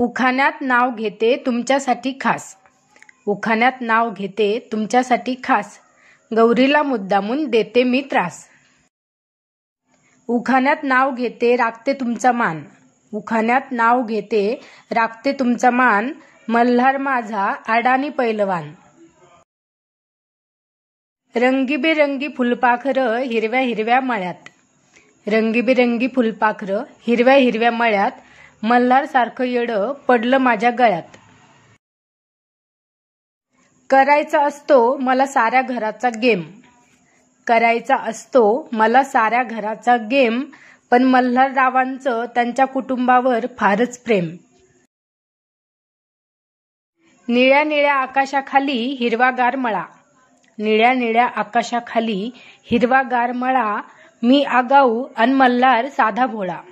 उखाण्यात नाव घेते तुमच्यासाठी खास उखाण्यात नाव घेते तुमच्यासाठी खास गौरीला मुद्दामून देते मी त्रास उखाण्यात नाव घेते राखते तुमचा मान उखाण्यात नाव घेते राखते तुमचा मान मल्हार माझा आडानी पैलवान रंगीबेरंगी फुलपाखरं हिरव्या हिरव्या मळ्यात रंगीबेरंगी फुलपाखरं हिरव्या हिरव्या मळ्यात सारखं येडं पडलं माझ्या गळ्यात करायचा असतो मला साऱ्या घराचा गेम करायचा असतो मला साऱ्या घराचा गेम पण मल्हाररावांचं त्यांच्या कुटुंबावर फारच प्रेम निळ्या निळ्या आकाशाखाली हिरवागार मळा निळ्या निळ्या आकाशाखाली हिरवागार मळा मी आगाऊ अन मल्हार साधा भोळा